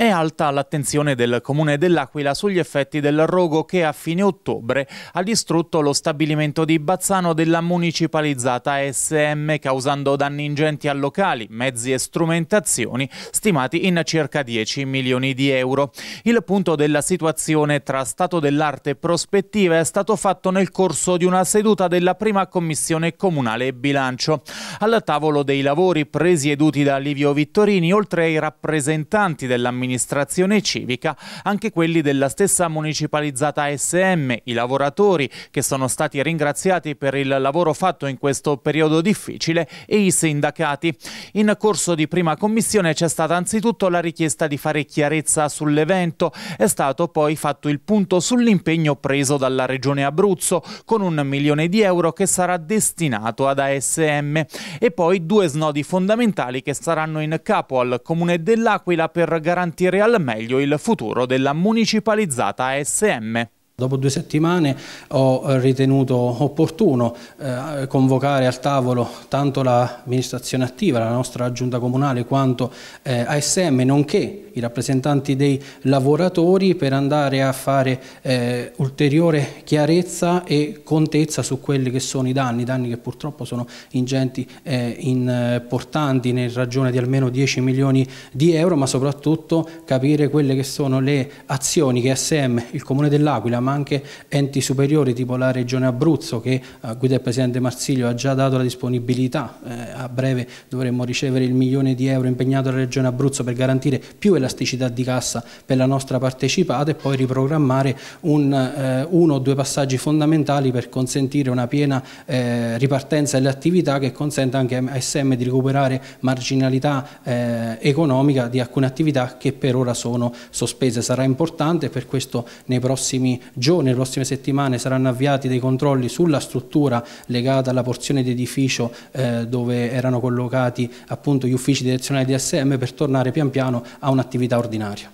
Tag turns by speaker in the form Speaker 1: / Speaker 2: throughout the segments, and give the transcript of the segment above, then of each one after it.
Speaker 1: È alta l'attenzione del comune dell'Aquila sugli effetti del rogo che a fine ottobre ha distrutto lo stabilimento di Bazzano della municipalizzata SM causando danni ingenti a locali, mezzi e strumentazioni stimati in circa 10 milioni di euro. Il punto della situazione tra stato dell'arte e prospettiva è stato fatto nel corso di una seduta della prima commissione comunale bilancio. Al tavolo dei lavori presieduti da Livio Vittorini oltre ai rappresentanti dell'amministrazione amministrazione civica anche quelli della stessa municipalizzata SM, i lavoratori che sono stati ringraziati per il lavoro fatto in questo periodo difficile e i sindacati. In corso di prima commissione c'è stata anzitutto la richiesta di fare chiarezza sull'evento, è stato poi fatto il punto sull'impegno preso dalla Regione Abruzzo con un milione di euro che sarà destinato ad ASM e poi due snodi fondamentali che saranno in capo al Comune dell'Aquila per garantire garantire al meglio il futuro della municipalizzata ASM.
Speaker 2: Dopo due settimane ho eh, ritenuto opportuno eh, convocare al tavolo tanto l'amministrazione attiva, la nostra giunta comunale, quanto eh, ASM, nonché i rappresentanti dei lavoratori per andare a fare eh, ulteriore chiarezza e contezza su quelli che sono i danni, danni che purtroppo sono ingenti e importanti nel ragione di almeno 10 milioni di euro, ma soprattutto capire quelle che sono le azioni che ASM, il Comune dell'Aquila, ma ma anche enti superiori tipo la Regione Abruzzo che eh, a guida del Presidente Marsiglio ha già dato la disponibilità, eh, a breve dovremmo ricevere il milione di euro impegnato alla Regione Abruzzo per garantire più elasticità di cassa per la nostra partecipata e poi riprogrammare un, eh, uno o due passaggi fondamentali per consentire una piena eh, ripartenza delle attività che consenta anche a SM di recuperare marginalità eh, economica di alcune attività che per ora sono sospese. Sarà importante per questo nei prossimi Giù nelle prossime settimane saranno avviati dei controlli sulla struttura legata alla porzione di edificio eh, dove erano collocati appunto gli uffici direzionali di SM per tornare pian piano a un'attività ordinaria.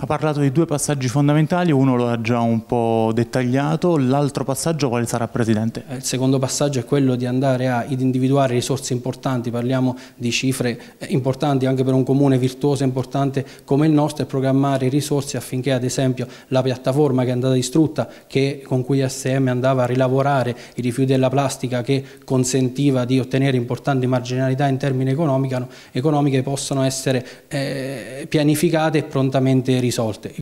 Speaker 2: Ha
Speaker 1: parlato di due passaggi fondamentali, uno lo ha già un po' dettagliato, l'altro passaggio quale sarà Presidente?
Speaker 2: Eh, il secondo passaggio è quello di andare a individuare risorse importanti, parliamo di cifre eh, importanti anche per un comune virtuoso e importante come il nostro e programmare risorse affinché ad esempio la piattaforma che è andata distrutta, che, con cui SM andava a rilavorare i rifiuti della plastica che consentiva di ottenere importanti marginalità in termini economici, possano essere eh, pianificate e prontamente rilavorate risolte.